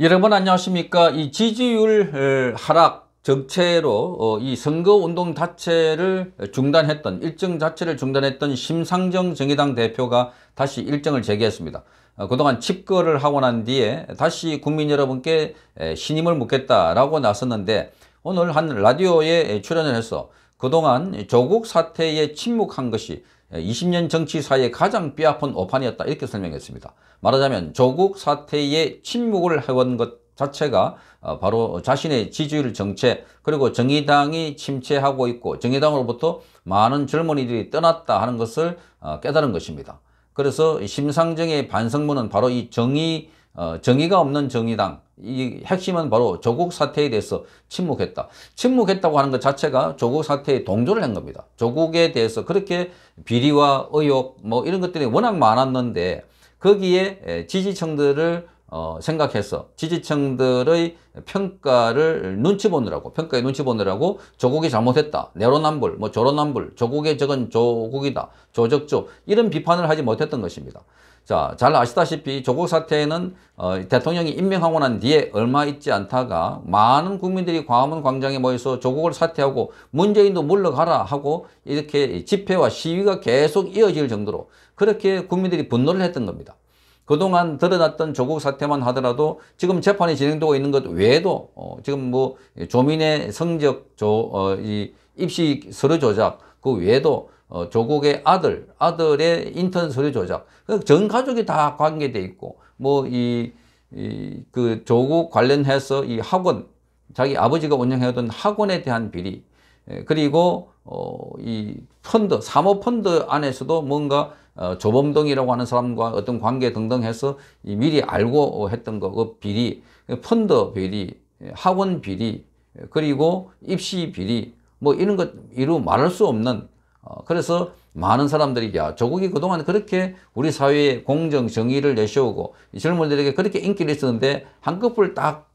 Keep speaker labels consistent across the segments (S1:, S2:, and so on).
S1: 여러분 안녕하십니까 이 지지율 하락 정체로 어, 이 선거운동 자체를 중단했던 일정 자체를 중단했던 심상정 정의당 대표가 다시 일정을 재개했습니다 어, 그동안 집거를 하고 난 뒤에 다시 국민 여러분께 신임을 묻겠다라고 나섰는데 오늘 한 라디오에 출연을 해서 그동안 조국 사태에 침묵한 것이 20년 정치사이에 가장 뼈아픈 오판이었다 이렇게 설명했습니다. 말하자면 조국 사태에 침묵을 해온 것 자체가 어, 바로 자신의 지지율 정체 그리고 정의당이 침체하고 있고 정의당으로부터 많은 젊은이들이 떠났다 하는 것을 어, 깨달은 것입니다. 그래서 심상정의 반성문은 바로 이 정의, 어, 정의가 없는 정의당 이 핵심은 바로 조국 사태에 대해서 침묵했다. 침묵했다고 하는 것 자체가 조국 사태에 동조를 한 겁니다. 조국에 대해서 그렇게 비리와 의혹 뭐 이런 것들이 워낙 많았는데 거기에 지지층들을 어, 생각해서 지지층들의 평가를 눈치 보느라고 평가에 눈치 보느라고 조국이 잘못했다 내로남불 뭐 조로남불 조국의 적은 조국이다 조적조 이런 비판을 하지 못했던 것입니다 자, 잘 아시다시피 조국 사태에는 어, 대통령이 임명하고 난 뒤에 얼마 있지 않다가 많은 국민들이 광화문 광장에 모여서 조국을 사퇴하고 문재인도 물러가라 하고 이렇게 집회와 시위가 계속 이어질 정도로 그렇게 국민들이 분노를 했던 겁니다. 그동안 드러났던 조국 사태만 하더라도 지금 재판이 진행되고 있는 것 외에도 어, 지금 뭐 조민의 성적 조, 어, 이 입시 서류 조작 그 외에도 어, 조국의 아들, 아들의 인턴 서류 조작. 그 전 가족이 다 관계돼 있고, 뭐, 이, 이, 그 조국 관련해서 이 학원, 자기 아버지가 운영해오던 학원에 대한 비리, 예, 그리고, 어, 이 펀드, 사모펀드 안에서도 뭔가, 어, 조범동이라고 하는 사람과 어떤 관계 등등 해서 이 미리 알고 했던 거, 그 비리, 그 펀드 비리, 예, 학원 비리, 그리고 입시 비리, 뭐 이런 것, 이루 말할 수 없는 어, 그래서 많은 사람들이 야 조국이 그동안 그렇게 우리 사회에 공정 정의를 내세우고 젊은이들에게 그렇게 인기를 있었는데 한꺼풀 딱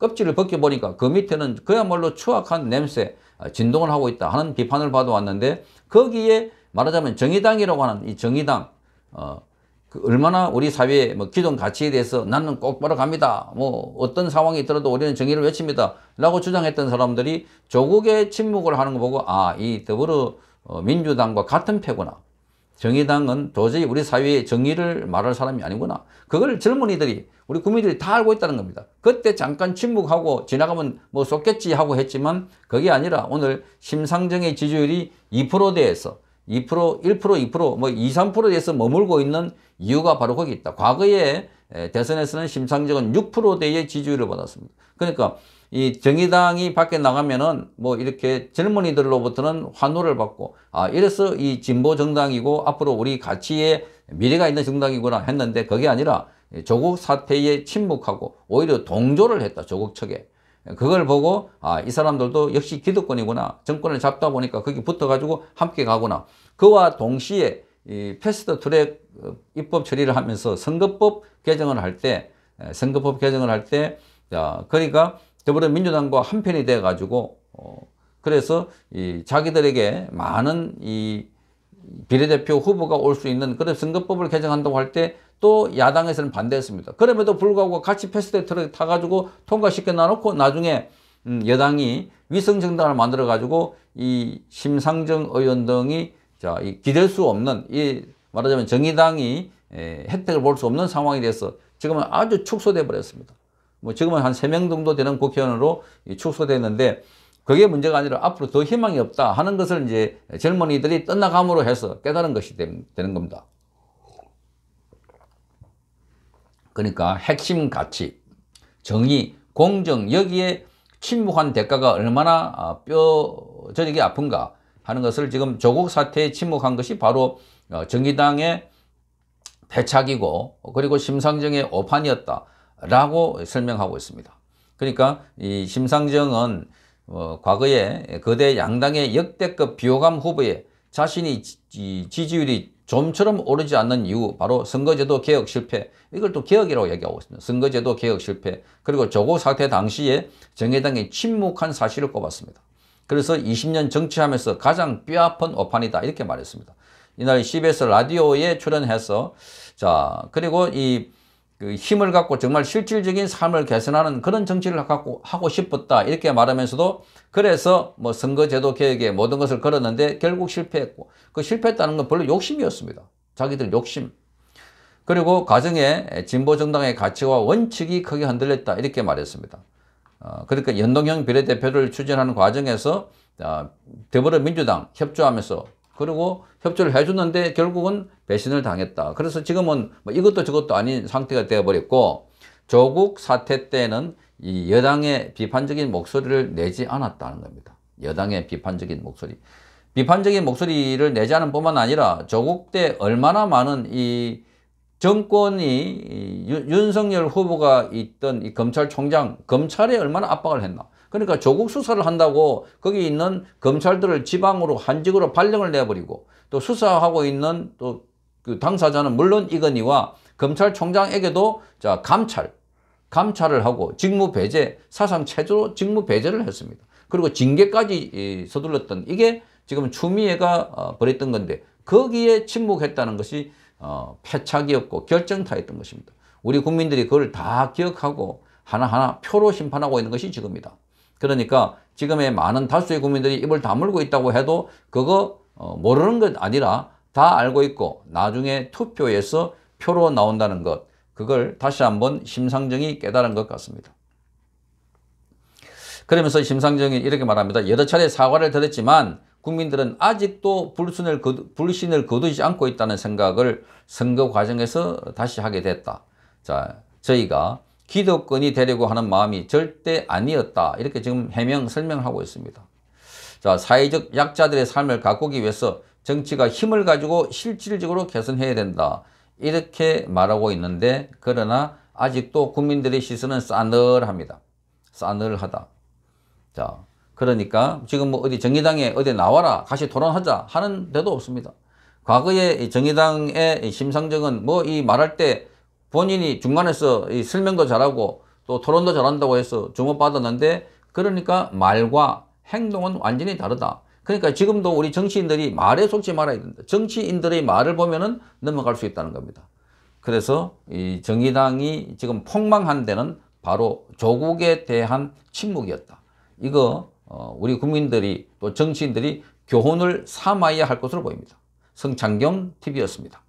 S1: 껍질을 벗겨보니까 그 밑에는 그야말로 추악한 냄새 어, 진동을 하고 있다 하는 비판을 받아왔는데 거기에 말하자면 정의당이라고 하는 이 정의당 어, 그 얼마나 우리 사회의 뭐 기존 가치에 대해서 나는 꼭바로 갑니다. 뭐 어떤 상황이 있더라도 우리는 정의를 외칩니다. 라고 주장했던 사람들이 조국의 침묵을 하는 거 보고 아 이 더불어 어, 민주당과 같은 패구나. 정의당은 도저히 우리 사회의 정의를 말할 사람이 아니구나. 그걸 젊은이들이, 우리 국민들이 다 알고 있다는 겁니다. 그때 잠깐 침묵하고 지나가면 뭐 쏟겠지 하고 했지만 그게 아니라 오늘 심상정의 지지율이 2%대에서 2%, 1%, 2%, 뭐 2, 3%대에서 머물고 있는 이유가 바로 거기 있다. 과거에 대선에서는 심상정은 6%대의 지지율을 받았습니다. 그러니까 이 정의당이 밖에 나가면은 뭐 이렇게 젊은이들로부터는 환호를 받고 아 이래서 이 진보 정당이고 앞으로 우리 가치에 미래가 있는 정당이구나 했는데 그게 아니라 조국 사태에 침묵하고 오히려 동조를 했다 조국 측에 그걸 보고 아 이 사람들도 역시 기득권이구나 정권을 잡다 보니까 거기 붙어가지고 함께 가구나 그와 동시에 이 패스트 트랙 어, 입법 처리를 하면서 선거법 개정을 할 때 선거법 개정을 할때 그러니까 더불어민주당과 한편이 돼 가지고 어, 그래서 이 자기들에게 많은 이 비례대표 후보가 올 수 있는 그런 선거법을 개정한다고 할 때 또 야당에서는 반대했습니다. 그럼에도 불구하고 같이 패스트트럭 타가지고 통과시켜 놔놓고 나중에 음 여당이 위성정당을 만들어가지고 이 심상정 의원 등이 자, 이 기댈 수 없는 이 말하자면 정의당이 에, 혜택을 볼 수 없는 상황이 돼서 지금은 아주 축소돼 버렸습니다. 뭐 지금은 한 세 명 정도 되는 국회의원으로 축소됐는데 그게 문제가 아니라 앞으로 더 희망이 없다 하는 것을 이제 젊은이들이 떠나감으로 해서 깨달은 것이 되는 겁니다. 그러니까 핵심 가치, 정의, 공정 여기에 침묵한 대가가 얼마나 아, 뼈저리게 아픈가 하는 것을 지금 조국 사태에 침묵한 것이 바로 어, 정의당의 패착이고 그리고 심상정의 오판이었다. 라고 설명하고 있습니다. 그러니까 이 심상정은 어, 과거에 거대 양당의 역대급 비호감 후보에 자신이 지, 지율이 좀처럼 오르지 않는 이유 바로 선거제도 개혁 실패 이걸 또 개혁이라고 얘기하고 있습니다. 선거제도 개혁 실패 그리고 조국 사태 당시에 정해당이 침묵한 사실을 꼽았습니다. 그래서 20년 정치하면서 가장 뼈아픈 오판이다 이렇게 말했습니다. 이날 CBS 라디오에 출연해서 자 그리고 이그 힘을 갖고 정말 실질적인 삶을 개선하는 그런 정치를 갖고 하고 싶었다 이렇게 말하면서도 그래서 뭐 선거제도 개혁에 모든 것을 걸었는데 결국 실패했고 그 실패했다는 건 별로 욕심이었습니다 자기들 욕심 그리고 가정에 진보정당의 가치와 원칙이 크게 흔들렸다 이렇게 말했습니다 어, 그러니까 연동형 비례대표를 추진하는 과정에서 어, 더불어민주당 협조하면서 그리고 협조를 해줬는데 결국은 배신을 당했다. 그래서 지금은 뭐 이것도 저것도 아닌 상태가 되어버렸고 조국 사태 때는 이 여당의 비판적인 목소리를 내지 않았다는 겁니다. 여당의 비판적인 목소리. 비판적인 목소리를 내지 않은 뿐만 아니라 조국 때 얼마나 많은 이 정권이 윤석열 후보가 있던 이 검찰총장, 검찰에 얼마나 압박을 했나. 그러니까 조국 수사를 한다고 거기 있는 검찰들을 지방으로 한직으로 발령을 내버리고 또 수사하고 있는 또 그 당사자는 물론 이건희와 검찰총장에게도 자 감찰, 감찰을 하고 직무 배제, 사상 최초로 직무 배제를 했습니다. 그리고 징계까지 서둘렀던 이게 지금 추미애가 어, 벌였던 건데 거기에 침묵했다는 것이 어, 패착이었고 결정타였던 것입니다. 우리 국민들이 그걸 다 기억하고 하나하나 표로 심판하고 있는 것이 지금이다. 그러니까 지금의 많은 다수의 국민들이 입을 다물고 있다고 해도 그거 어, 모르는 것 아니라 다 알고 있고 나중에 투표에서 표로 나온다는 것 그걸 다시 한번 심상정이 깨달은 것 같습니다. 그러면서 심상정이 이렇게 말합니다. 여러 차례 사과를 드렸지만 국민들은 아직도 불순을 거두, 불신을 거두지 않고 있다는 생각을 선거 과정에서 다시 하게 됐다. 자, 저희가 기독권이 되려고 하는 마음이 절대 아니었다. 이렇게 지금 해명, 설명하고 있습니다. 자, 사회적 약자들의 삶을 가꾸기 위해서 정치가 힘을 가지고 실질적으로 개선해야 된다. 이렇게 말하고 있는데 그러나 아직도 국민들의 시선은 싸늘합니다. 싸늘하다. 자, 그러니까 지금 뭐 어디 정의당에 어디 나와라 같이 토론하자 하는 데도 없습니다. 과거에 정의당의 심상정은 뭐 이 말할 때 본인이 중간에서 이 설명도 잘하고 또 토론도 잘한다고 해서 주목받았는데 그러니까 말과 행동은 완전히 다르다. 그러니까 지금도 우리 정치인들이 말에 속지 말아야 된다. 정치인들의 말을 보면은 넘어갈 수 있다는 겁니다. 그래서 이 정의당이 지금 폭망한 데는 바로 조국에 대한 침묵이었다. 이거 어, 우리 국민들이 또 정치인들이 교훈을 삼아야 할 것으로 보입니다. 성창경 TV였습니다.